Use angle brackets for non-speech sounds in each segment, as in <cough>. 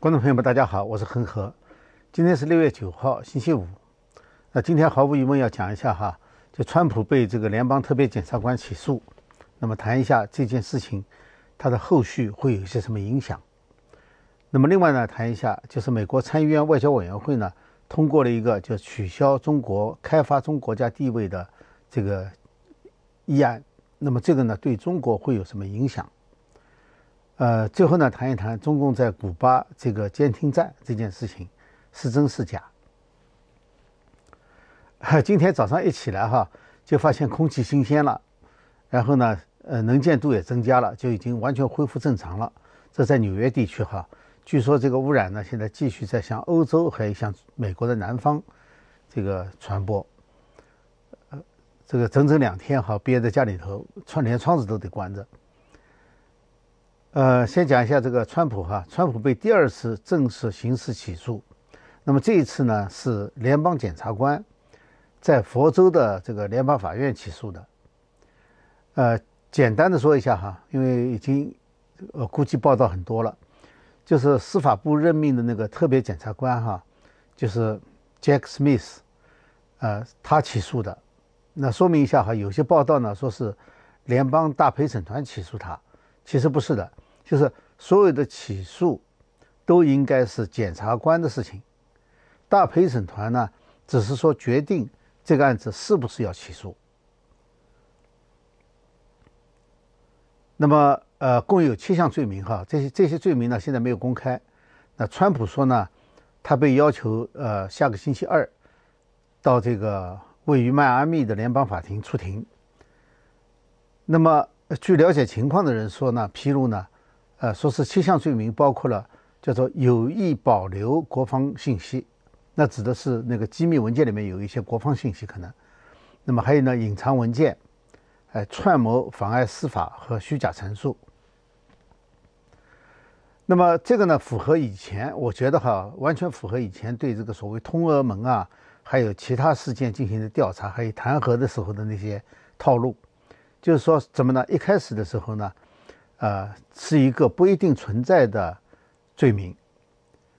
观众朋友们，大家好，我是恒河。今天是六月九号，星期五。那今天毫无疑问要讲一下哈，就川普被这个联邦特别检察官起诉，那么谈一下这件事情，它的后续会有一些什么影响。那么另外呢，谈一下就是美国参议院外交委员会呢通过了一个就取消中国开发中国家地位的这个议案，那么这个呢对中国会有什么影响？呃，最后呢，谈一谈中共在古巴这个监听站这件事情是真是假？<laughs> 今天早上一起来哈，就发现空气新鲜了，然后呢，呃，能见度也增加了，就已经完全恢复正常了。这在纽约地区哈，据说这个污染呢，现在继续在向欧洲还有向美国的南方这个传播。呃，这个整整两天哈，憋在家里头，窗连窗子都得关着。呃，先讲一下这个川普哈，川普被第二次正式刑事起诉。那么这一次呢，是联邦检察官在佛州的这个联邦法院起诉的。呃，简单的说一下哈，因为已经呃估计报道很多了，就是司法部任命的那个特别检察官哈，就是 Jack Smith，呃，他起诉的。那说明一下哈，有些报道呢说是联邦大陪审团起诉他。其实不是的，就是所有的起诉都应该是检察官的事情。大陪审团呢，只是说决定这个案子是不是要起诉。那么，呃，共有七项罪名哈，这些这些罪名呢，现在没有公开。那川普说呢，他被要求呃，下个星期二到这个位于迈阿密的联邦法庭出庭。那么。据了解情况的人说呢，披露呢，呃，说是七项罪名，包括了叫做有意保留国防信息，那指的是那个机密文件里面有一些国防信息可能，那么还有呢，隐藏文件，哎，串谋妨碍司法和虚假陈述。那么这个呢，符合以前，我觉得哈，完全符合以前对这个所谓通俄门啊，还有其他事件进行的调查，还有弹劾的时候的那些套路。就是说，怎么呢？一开始的时候呢，呃，是一个不一定存在的罪名。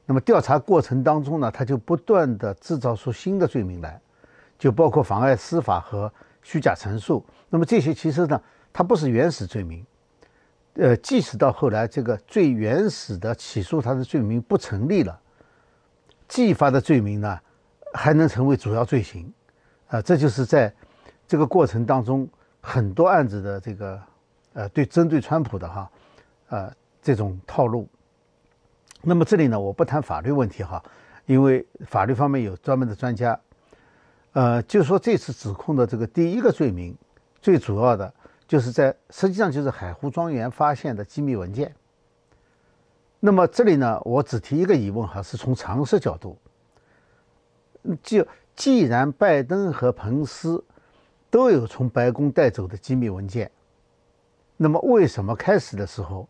那么调查过程当中呢，他就不断的制造出新的罪名来，就包括妨碍司法和虚假陈述。那么这些其实呢，它不是原始罪名。呃，即使到后来这个最原始的起诉他的罪名不成立了，继发的罪名呢还能成为主要罪行。啊，这就是在这个过程当中。很多案子的这个，呃，对针对川普的哈，呃，这种套路。那么这里呢，我不谈法律问题哈，因为法律方面有专门的专家。呃，就说这次指控的这个第一个罪名，最主要的，就是在实际上就是海湖庄园发现的机密文件。那么这里呢，我只提一个疑问哈，是从常识角度，就既然拜登和彭斯。都有从白宫带走的机密文件，那么为什么开始的时候，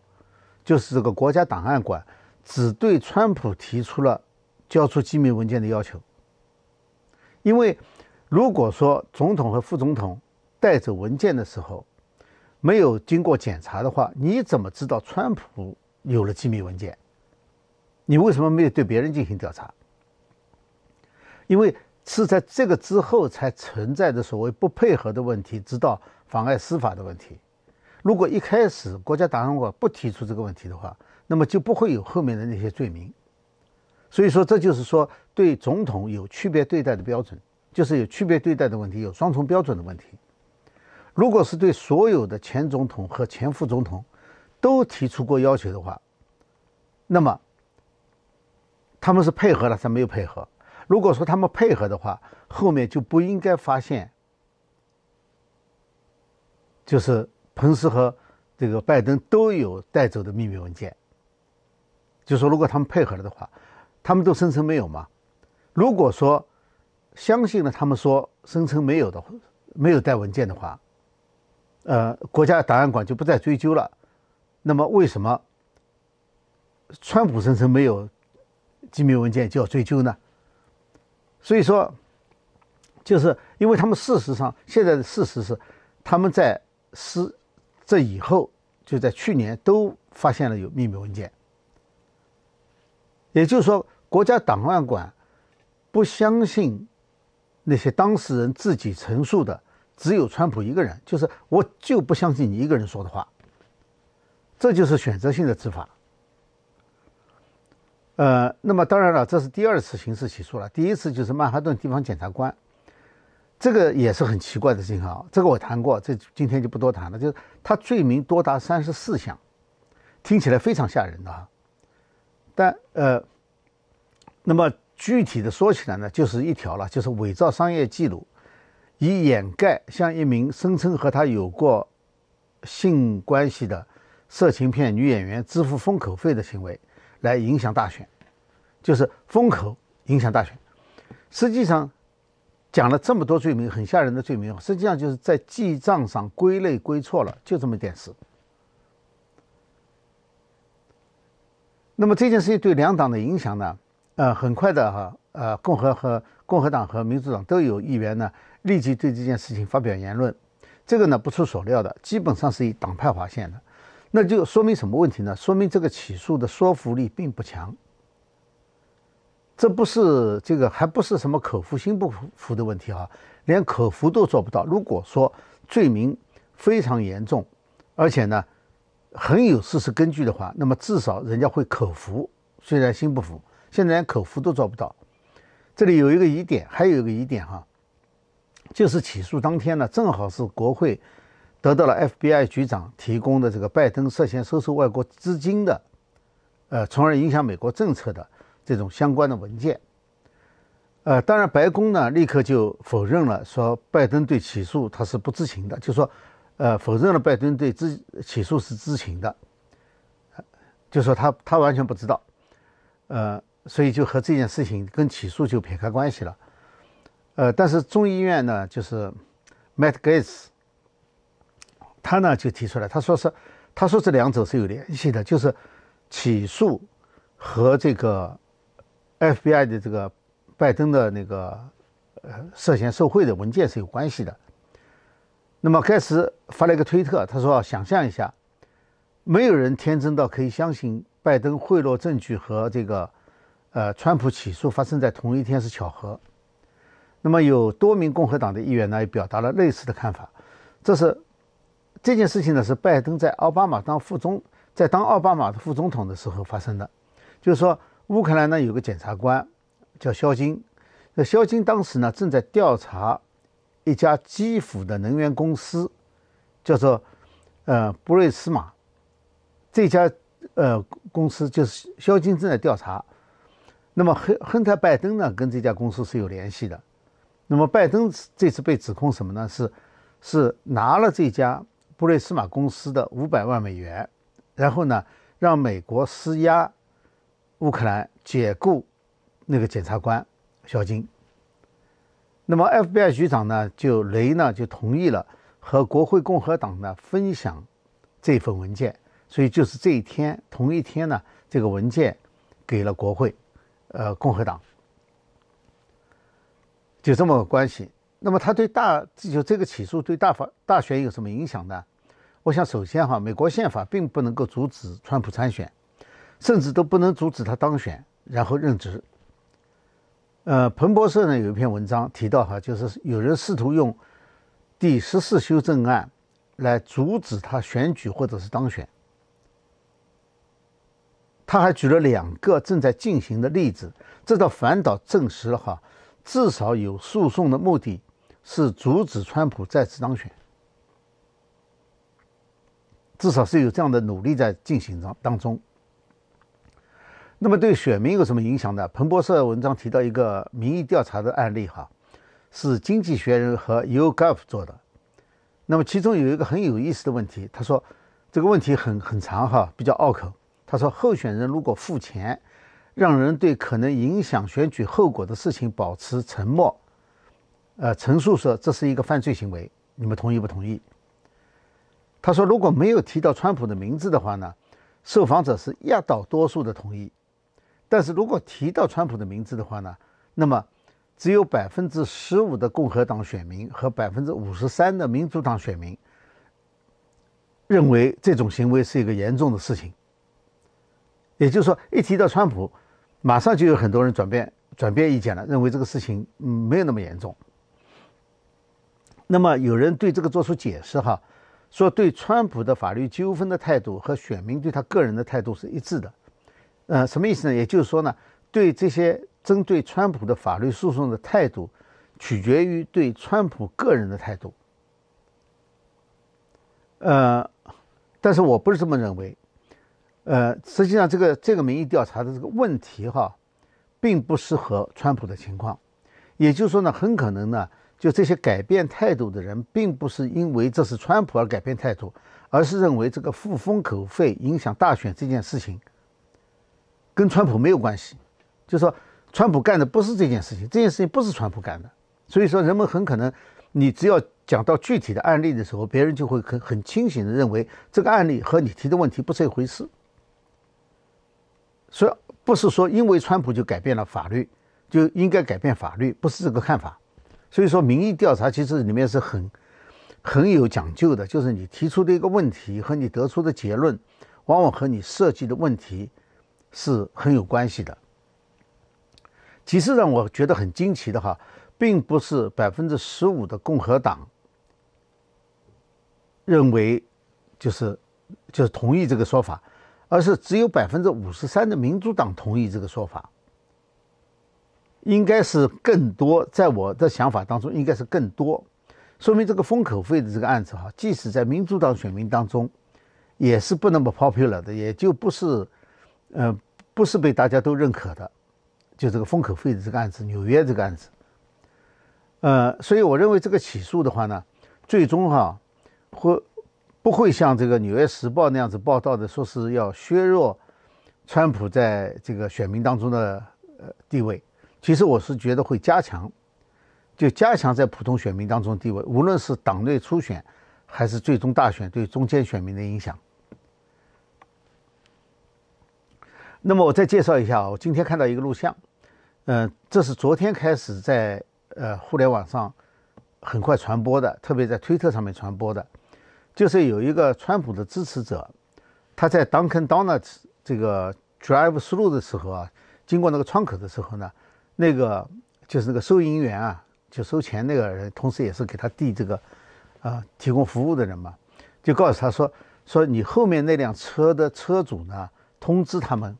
就是这个国家档案馆只对川普提出了交出机密文件的要求？因为如果说总统和副总统带走文件的时候没有经过检查的话，你怎么知道川普有了机密文件？你为什么没有对别人进行调查？因为。是在这个之后才存在的所谓不配合的问题，直到妨碍司法的问题。如果一开始国家档案馆不提出这个问题的话，那么就不会有后面的那些罪名。所以说，这就是说对总统有区别对待的标准，就是有区别对待的问题，有双重标准的问题。如果是对所有的前总统和前副总统都提出过要求的话，那么他们是配合了，他没有配合。如果说他们配合的话，后面就不应该发现，就是彭斯和这个拜登都有带走的秘密文件。就说如果他们配合了的话，他们都声称没有嘛？如果说相信了他们说声称没有的，没有带文件的话，呃，国家档案馆就不再追究了。那么为什么川普声称没有机密文件就要追究呢？所以说，就是因为他们事实上现在的事实是，他们在是这以后，就在去年都发现了有秘密文件。也就是说，国家档案馆不相信那些当事人自己陈述的，只有川普一个人，就是我就不相信你一个人说的话。这就是选择性的执法。呃，那么当然了，这是第二次刑事起诉了。第一次就是曼哈顿地方检察官，这个也是很奇怪的信号。这个我谈过，这今天就不多谈了。就是他罪名多达三十四项，听起来非常吓人的哈。但呃，那么具体的说起来呢，就是一条了，就是伪造商业记录，以掩盖向一名声称和他有过性关系的色情片女演员支付封口费的行为。来影响大选，就是封口影响大选。实际上讲了这么多罪名，很吓人的罪名，实际上就是在记账上归类归错了，就这么一点事。那么这件事情对两党的影响呢？呃，很快的哈，呃，共和和共和党和民主党都有议员呢，立即对这件事情发表言论。这个呢，不出所料的，基本上是以党派划线的。那就说明什么问题呢？说明这个起诉的说服力并不强。这不是这个，还不是什么口服心不服的问题啊，连口服都做不到。如果说罪名非常严重，而且呢很有事实根据的话，那么至少人家会口服，虽然心不服。现在连口服都做不到，这里有一个疑点，还有一个疑点哈，就是起诉当天呢，正好是国会。得到了 FBI 局长提供的这个拜登涉嫌收受外国资金的，呃，从而影响美国政策的这种相关的文件，呃，当然白宫呢立刻就否认了，说拜登对起诉他是不知情的，就说，呃，否认了拜登对知起诉是知情的，就说他他完全不知道，呃，所以就和这件事情跟起诉就撇开关系了，呃，但是众议院呢就是 Matt Gates。他呢就提出来，他说是，他说这两者是有联系的，就是起诉和这个 FBI 的这个拜登的那个呃涉嫌受贿的文件是有关系的。那么盖茨发了一个推特，他说：想象一下，没有人天真到可以相信拜登贿赂证据和这个呃川普起诉发生在同一天是巧合。那么有多名共和党的议员呢也表达了类似的看法，这是。这件事情呢，是拜登在奥巴马当副总在当奥巴马的副总统的时候发生的。就是说，乌克兰呢有个检察官叫肖金，那肖金当时呢正在调查一家基辅的能源公司，叫做呃布瑞斯马。这家呃公司就是肖金正在调查。那么亨亨特·拜登呢跟这家公司是有联系的。那么拜登这次被指控什么呢？是是拿了这家。布瑞斯马公司的五百万美元，然后呢，让美国施压乌克兰解雇那个检察官肖金。那么 FBI 局长呢，就雷呢就同意了和国会共和党呢分享这份文件，所以就是这一天同一天呢，这个文件给了国会，呃，共和党就这么个关系。那么他对大就这个起诉对大法大选有什么影响呢？我想，首先哈，美国宪法并不能够阻止川普参选，甚至都不能阻止他当选，然后任职。呃，彭博社呢有一篇文章提到哈，就是有人试图用第十四修正案来阻止他选举或者是当选。他还举了两个正在进行的例子，这倒反倒证实了哈，至少有诉讼的目的是阻止川普再次当选。至少是有这样的努力在进行中当中。那么对选民有什么影响呢？彭博社文章提到一个民意调查的案例哈，是《经济学人》和 YouGov 做的。那么其中有一个很有意思的问题，他说这个问题很很长哈，比较拗口。他说，候选人如果付钱让人对可能影响选举后果的事情保持沉默，呃，陈述说这是一个犯罪行为，你们同意不同意？他说：“如果没有提到川普的名字的话呢，受访者是压倒多数的同意。但是如果提到川普的名字的话呢，那么只有百分之十五的共和党选民和百分之五十三的民主党选民认为这种行为是一个严重的事情。也就是说，一提到川普，马上就有很多人转变转变意见了，认为这个事情嗯没有那么严重。那么有人对这个做出解释哈。”说对川普的法律纠纷的态度和选民对他个人的态度是一致的，呃，什么意思呢？也就是说呢，对这些针对川普的法律诉讼的态度，取决于对川普个人的态度。呃，但是我不是这么认为，呃，实际上这个这个民意调查的这个问题哈，并不适合川普的情况，也就是说呢，很可能呢。就这些改变态度的人，并不是因为这是川普而改变态度，而是认为这个付封口费影响大选这件事情，跟川普没有关系。就说川普干的不是这件事情，这件事情不是川普干的。所以说，人们很可能，你只要讲到具体的案例的时候，别人就会很很清醒的认为这个案例和你提的问题不是一回事。所以不是说因为川普就改变了法律，就应该改变法律，不是这个看法。所以说，民意调查其实里面是很很有讲究的，就是你提出的一个问题和你得出的结论，往往和你设计的问题是很有关系的。其实让我觉得很惊奇的哈，并不是百分之十五的共和党认为就是就是同意这个说法，而是只有百分之五十三的民主党同意这个说法。应该是更多，在我的想法当中，应该是更多，说明这个封口费的这个案子哈，即使在民主党选民当中，也是不那么 popular 的，也就不是，呃，不是被大家都认可的。就这个封口费的这个案子，纽约这个案子，呃，所以我认为这个起诉的话呢，最终哈，会不会像这个《纽约时报》那样子报道的，说是要削弱川普在这个选民当中的呃地位。其实我是觉得会加强，就加强在普通选民当中地位，无论是党内初选还是最终大选，对中间选民的影响。那么我再介绍一下啊，我今天看到一个录像，嗯，这是昨天开始在呃互联网上很快传播的，特别在推特上面传播的，就是有一个川普的支持者，他在 d u n i n Donuts 这个 Drive Through 的时候啊，经过那个窗口的时候呢。那个就是那个收银员啊，就收钱那个人，同时也是给他递这个，啊，提供服务的人嘛，就告诉他说：“说你后面那辆车的车主呢，通知他们，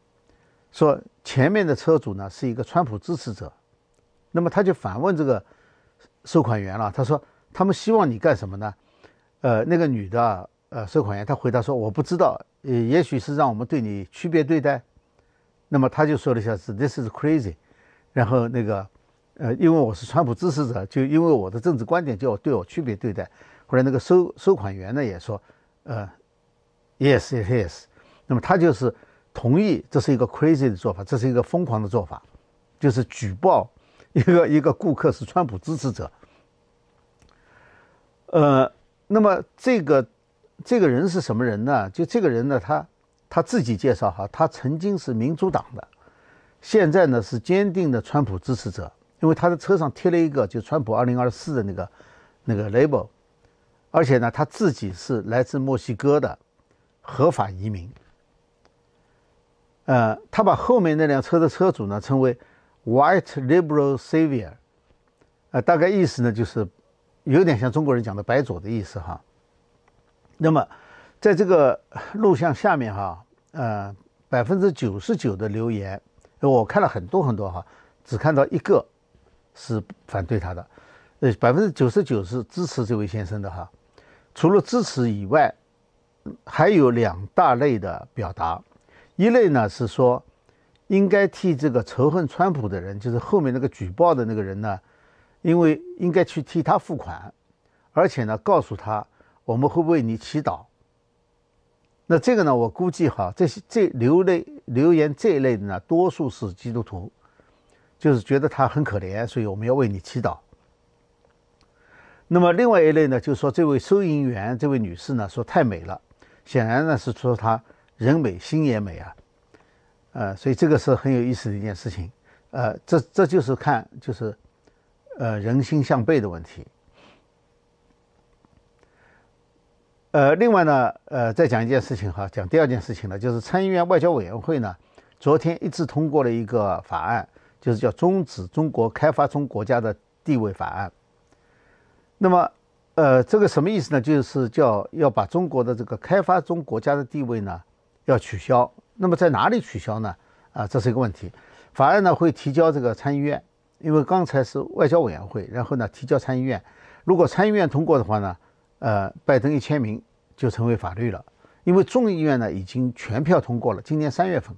说前面的车主呢是一个川普支持者。”那么他就反问这个收款员了，他说：“他们希望你干什么呢？”呃，那个女的，呃，收款员她回答说：“我不知道，呃，也许是让我们对你区别对待。”那么他就说了一下：“ This is crazy。”然后那个，呃，因为我是川普支持者，就因为我的政治观点，就要对我区别对待。后来那个收收款员呢，也说，呃，Yes, it is。那么他就是同意这是一个 crazy 的做法，这是一个疯狂的做法，就是举报一个 <laughs> 一个顾客是川普支持者。呃，那么这个这个人是什么人呢？就这个人呢，他他自己介绍哈，他曾经是民主党的。现在呢是坚定的川普支持者，因为他的车上贴了一个就川普二零二四的那个那个 label，而且呢他自己是来自墨西哥的合法移民。呃，他把后面那辆车的车主呢称为 white liberal savior，呃，大概意思呢就是有点像中国人讲的白左的意思哈。那么在这个录像下面哈，呃，百分之九十九的留言。我看了很多很多哈，只看到一个是反对他的，呃，百分之九十九是支持这位先生的哈。除了支持以外，还有两大类的表达，一类呢是说应该替这个仇恨川普的人，就是后面那个举报的那个人呢，因为应该去替他付款，而且呢告诉他我们会为你祈祷。那这个呢？我估计哈，这些这流泪留言这一类的呢，多数是基督徒，就是觉得他很可怜，所以我们要为你祈祷。那么另外一类呢，就是说这位收银员这位女士呢，说太美了，显然呢是说她人美心也美啊。呃，所以这个是很有意思的一件事情。呃，这这就是看就是，呃，人心向背的问题。呃，另外呢，呃，再讲一件事情哈，讲第二件事情呢，就是参议院外交委员会呢，昨天一致通过了一个法案，就是叫《终止中国开发中国家的地位法案》。那么，呃，这个什么意思呢？就是叫要把中国的这个开发中国家的地位呢，要取消。那么，在哪里取消呢？啊，这是一个问题。法案呢会提交这个参议院，因为刚才是外交委员会，然后呢提交参议院。如果参议院通过的话呢？呃，拜登一签名就成为法律了，因为众议院呢已经全票通过了。今年三月份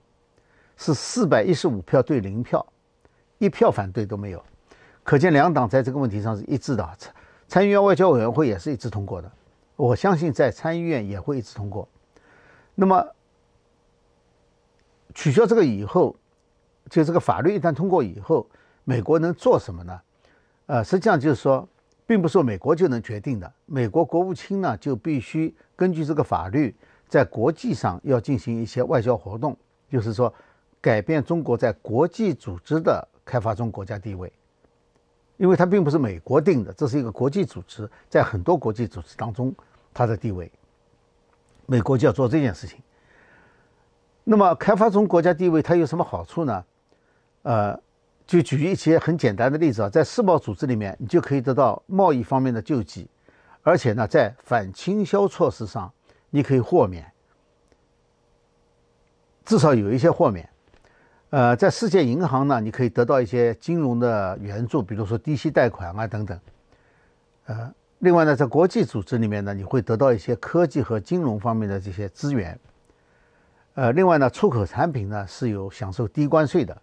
是四百一十五票对零票，一票反对都没有，可见两党在这个问题上是一致的。参议院外交委员会也是一致通过的，我相信在参议院也会一致通过。那么取消这个以后，就这个法律一旦通过以后，美国能做什么呢？呃，实际上就是说。并不是说美国就能决定的。美国国务卿呢就必须根据这个法律，在国际上要进行一些外交活动，就是说改变中国在国际组织的开发中国家地位，因为它并不是美国定的，这是一个国际组织，在很多国际组织当中它的地位，美国就要做这件事情。那么，开发中国家地位它有什么好处呢？呃。就举一些很简单的例子啊，在世贸组织里面，你就可以得到贸易方面的救济，而且呢，在反倾销措施上，你可以豁免，至少有一些豁免。呃，在世界银行呢，你可以得到一些金融的援助，比如说低息贷款啊等等。呃，另外呢，在国际组织里面呢，你会得到一些科技和金融方面的这些资源。呃，另外呢，出口产品呢是有享受低关税的。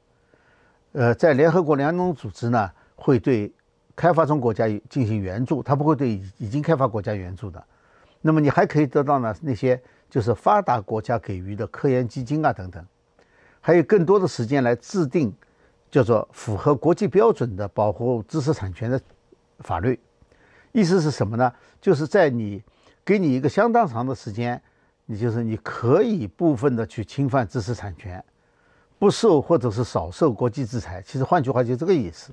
呃，在联合国粮农组织呢，会对开发中国家进行援助，它不会对已经开发国家援助的。那么你还可以得到呢那些就是发达国家给予的科研基金啊等等，还有更多的时间来制定叫做符合国际标准的保护知识产权的法律。意思是什么呢？就是在你给你一个相当长的时间，你就是你可以部分的去侵犯知识产权。不受或者是少受国际制裁，其实换句话就这个意思，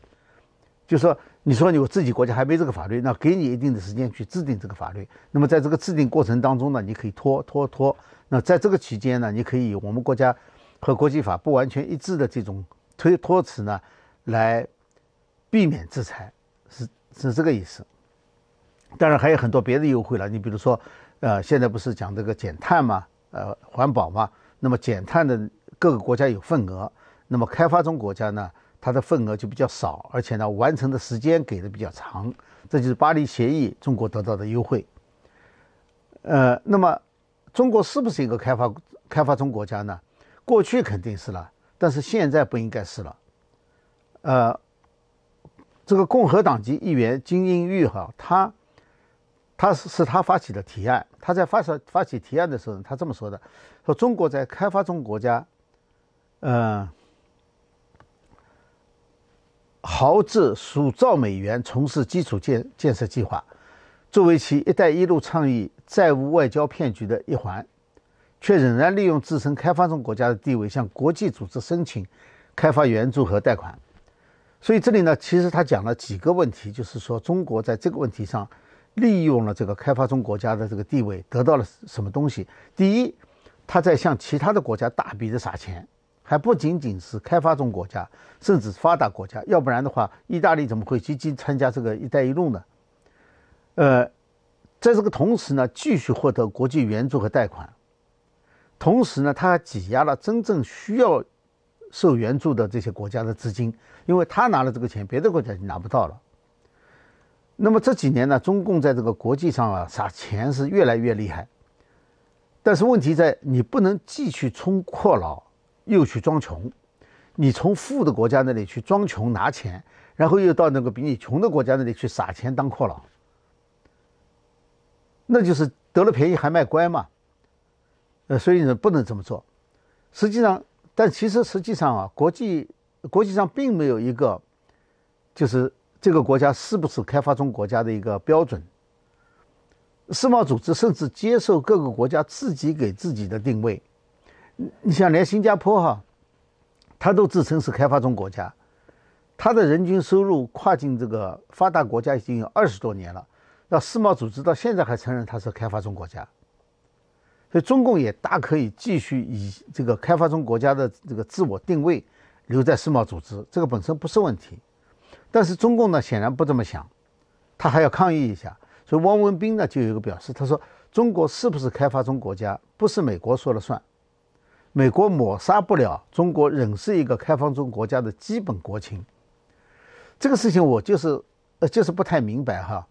就说你说你我自己国家还没这个法律，那给你一定的时间去制定这个法律。那么在这个制定过程当中呢，你可以拖拖拖。那在这个期间呢，你可以我们国家和国际法不完全一致的这种推托词呢，来避免制裁，是是这个意思。当然还有很多别的优惠了，你比如说，呃，现在不是讲这个减碳嘛，呃，环保嘛，那么减碳的。各个国家有份额，那么开发中国家呢，它的份额就比较少，而且呢，完成的时间给的比较长。这就是巴黎协议中国得到的优惠。呃，那么中国是不是一个开发开发中国家呢？过去肯定是了，但是现在不应该是了。呃，这个共和党籍议员金英玉哈，他他是是他发起的提案。他在发起发起提案的时候，他这么说的：说中国在开发中国家。嗯，豪掷数兆美元从事基础建建设计划，作为其“一带一路”倡议债务外交骗局的一环，却仍然利用自身开发中国家的地位向国际组织申请开发援助和贷款。所以这里呢，其实他讲了几个问题，就是说中国在这个问题上利用了这个开发中国家的这个地位得到了什么东西？第一，他在向其他的国家大笔的撒钱。还不仅仅是开发中国家，甚至发达国家，要不然的话，意大利怎么会积极参加这个“一带一路”呢？呃，在这个同时呢，继续获得国际援助和贷款，同时呢，他还挤压了真正需要受援助的这些国家的资金，因为他拿了这个钱，别的国家就拿不到了。那么这几年呢，中共在这个国际上啊撒钱是越来越厉害，但是问题在你不能继续冲阔佬，又去装穷，你从富的国家那里去装穷拿钱，然后又到那个比你穷的国家那里去撒钱当阔佬，那就是得了便宜还卖乖嘛。呃，所以呢，不能这么做。实际上，但其实实际上啊，国际国际上并没有一个，就是这个国家是不是开发中国家的一个标准。世贸组织甚至接受各个国家自己给自己的定位。你想，连新加坡哈，他都自称是开发中国家，他的人均收入跨进这个发达国家已经有二十多年了，那世贸组织到现在还承认他是开发中国家，所以中共也大可以继续以这个开发中国家的这个自我定位留在世贸组织，这个本身不是问题，但是中共呢显然不这么想，他还要抗议一下，所以汪文斌呢就有一个表示，他说中国是不是开发中国家，不是美国说了算。美国抹杀不了，中国仍是一个开放中国家的基本国情。这个事情我就是呃，就是不太明白哈。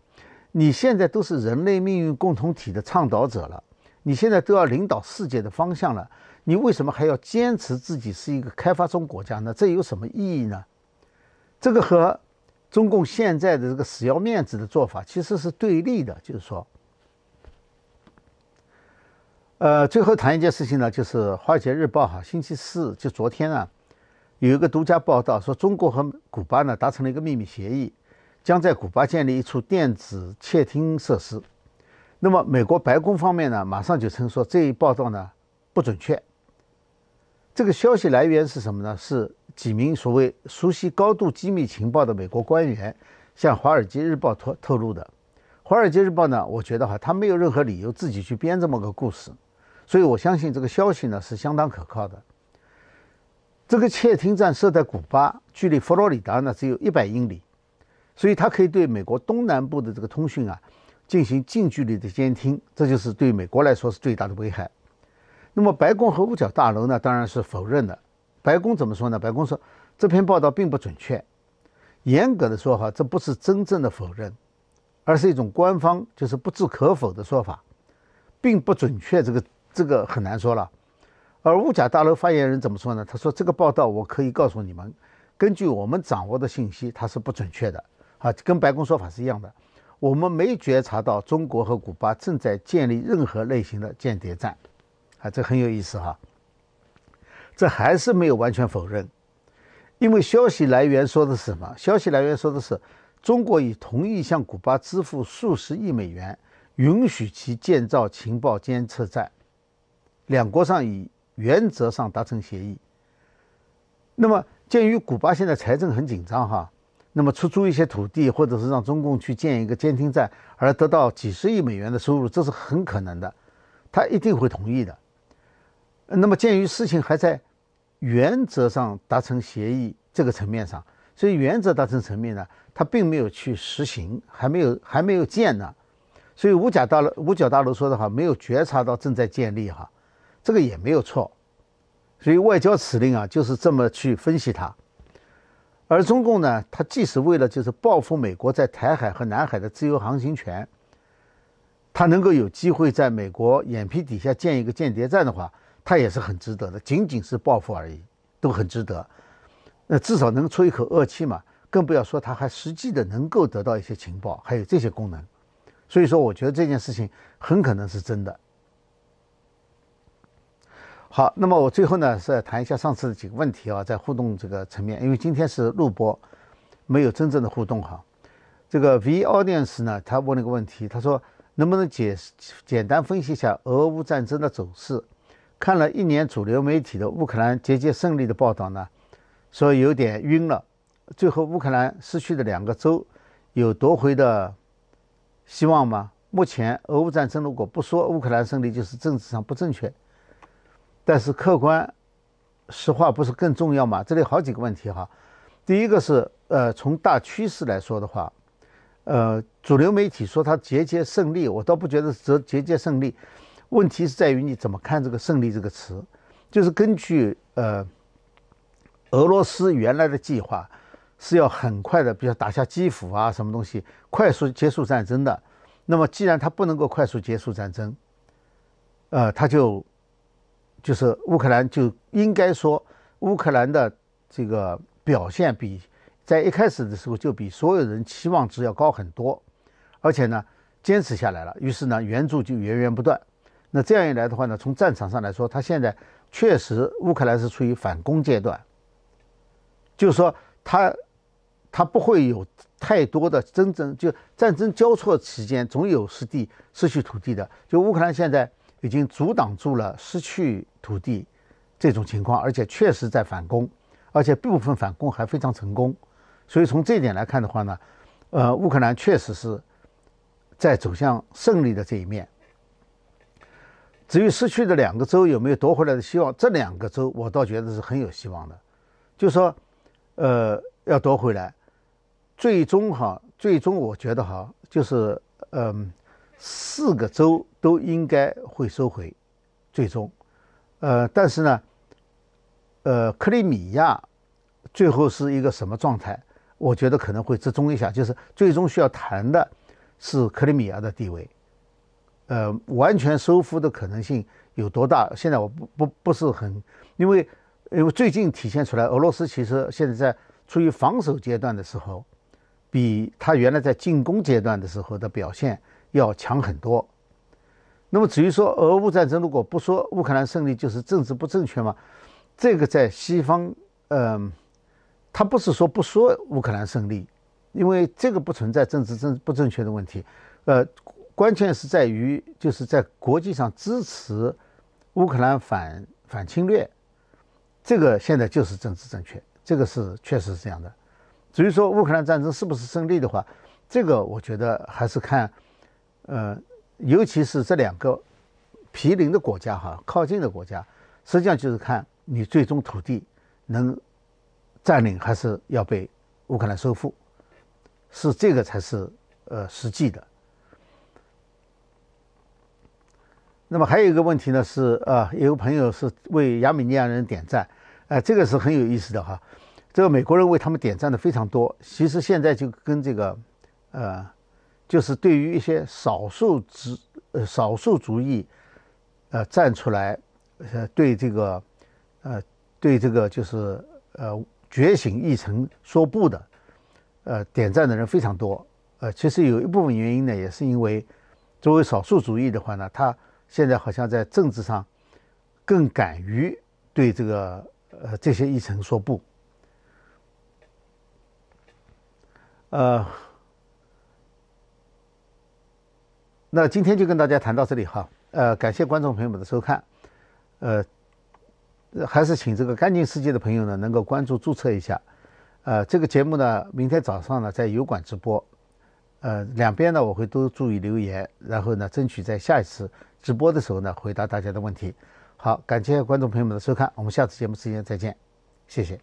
你现在都是人类命运共同体的倡导者了，你现在都要领导世界的方向了，你为什么还要坚持自己是一个开发中国家呢？这有什么意义呢？这个和中共现在的这个死要面子的做法其实是对立的，就是说。呃，最后谈一件事情呢，就是《华尔街日报》哈，星期四就昨天啊，有一个独家报道说，中国和古巴呢达成了一个秘密协议，将在古巴建立一处电子窃听设施。那么，美国白宫方面呢，马上就称说这一报道呢不准确。这个消息来源是什么呢？是几名所谓熟悉高度机密情报的美国官员向《华尔街日报》透透露的。《华尔街日报》呢，我觉得哈，他没有任何理由自己去编这么个故事。所以我相信这个消息呢是相当可靠的。这个窃听站设在古巴，距离佛罗里达呢只有一百英里，所以它可以对美国东南部的这个通讯啊进行近距离的监听。这就是对美国来说是最大的危害。那么白宫和五角大楼呢，当然是否认的。白宫怎么说呢？白宫说这篇报道并不准确。严格的说哈，这不是真正的否认，而是一种官方就是不置可否的说法，并不准确。这个。这个很难说了。而物价大楼发言人怎么说呢？他说：“这个报道我可以告诉你们，根据我们掌握的信息，它是不准确的。”啊，跟白宫说法是一样的。我们没觉察到中国和古巴正在建立任何类型的间谍战。啊，这很有意思哈。这还是没有完全否认，因为消息来源说的是什么？消息来源说的是，中国已同意向古巴支付数十亿美元，允许其建造情报监测站。两国上以原则上达成协议。那么，鉴于古巴现在财政很紧张，哈，那么出租一些土地，或者是让中共去建一个监听站而得到几十亿美元的收入，这是很可能的，他一定会同意的。那么，鉴于事情还在原则上达成协议这个层面上，所以原则达成层面呢，他并没有去实行，还没有还没有建呢，所以五角大楼五角大楼说的话没有觉察到正在建立，哈。这个也没有错，所以外交辞令啊，就是这么去分析它。而中共呢，它即使为了就是报复美国在台海和南海的自由航行权，它能够有机会在美国眼皮底下建一个间谍站的话，它也是很值得的。仅仅是报复而已，都很值得。那至少能出一口恶气嘛，更不要说它还实际的能够得到一些情报，还有这些功能。所以说，我觉得这件事情很可能是真的。好，那么我最后呢是谈一下上次的几个问题啊，在互动这个层面，因为今天是录播，没有真正的互动哈。这个 V Audience 呢，他问了个问题，他说能不能解释、简单分析一下俄乌战争的走势？看了一年主流媒体的乌克兰节节胜利的报道呢，说有点晕了。最后，乌克兰失去的两个州有夺回的希望吗？目前俄乌战争如果不说乌克兰胜利，就是政治上不正确。但是客观，实话不是更重要吗？这里好几个问题哈。第一个是，呃，从大趋势来说的话，呃，主流媒体说它节节胜利，我倒不觉得这节节胜利。问题是在于你怎么看这个“胜利”这个词？就是根据呃俄罗斯原来的计划，是要很快的，比如打下基辅啊什么东西，快速结束战争的。那么既然它不能够快速结束战争，呃，他就。就是乌克兰就应该说，乌克兰的这个表现比在一开始的时候就比所有人期望值要高很多，而且呢坚持下来了，于是呢援助就源源不断。那这样一来的话呢，从战场上来说，他现在确实乌克兰是处于反攻阶段，就是说他他不会有太多的真正就战争交错期间总有失地失去土地的，就乌克兰现在。已经阻挡住了失去土地这种情况，而且确实在反攻，而且部分反攻还非常成功。所以从这一点来看的话呢，呃，乌克兰确实是在走向胜利的这一面。至于失去的两个州有没有夺回来的希望，这两个州我倒觉得是很有希望的。就说，呃，要夺回来，最终哈，最终我觉得哈，就是嗯，四个州。都应该会收回，最终，呃，但是呢，呃，克里米亚最后是一个什么状态？我觉得可能会折中一下，就是最终需要谈的是克里米亚的地位，呃，完全收复的可能性有多大？现在我不不不是很，因为因为最近体现出来，俄罗斯其实现在在处于防守阶段的时候，比他原来在进攻阶段的时候的表现要强很多。那么至于说俄乌战争，如果不说乌克兰胜利，就是政治不正确吗？这个在西方，嗯，他不是说不说乌克兰胜利，因为这个不存在政治正不正确的问题。呃，关键是在于就是在国际上支持乌克兰反反侵略，这个现在就是政治正确，这个是确实是这样的。至于说乌克兰战争是不是胜利的话，这个我觉得还是看，呃。尤其是这两个毗邻的国家哈，靠近的国家，实际上就是看你最终土地能占领还是要被乌克兰收复，是这个才是呃实际的。那么还有一个问题呢，是呃，有个朋友是为亚美尼亚人点赞，呃，这个是很有意思的哈，这个美国人为他们点赞的非常多，其实现在就跟这个呃。就是对于一些少数主，呃，少数族裔，呃，站出来，呃，对这个，呃，对这个就是，呃，觉醒议程说不的，呃，点赞的人非常多，呃，其实有一部分原因呢，也是因为作为少数族裔的话呢，他现在好像在政治上更敢于对这个，呃，这些议程说不，呃。那今天就跟大家谈到这里哈，呃，感谢观众朋友们的收看，呃，还是请这个干净世界的朋友呢，能够关注注册一下，呃，这个节目呢，明天早上呢在油管直播，呃，两边呢我会都注意留言，然后呢，争取在下一次直播的时候呢回答大家的问题。好，感谢观众朋友们的收看，我们下次节目时间再见，谢谢。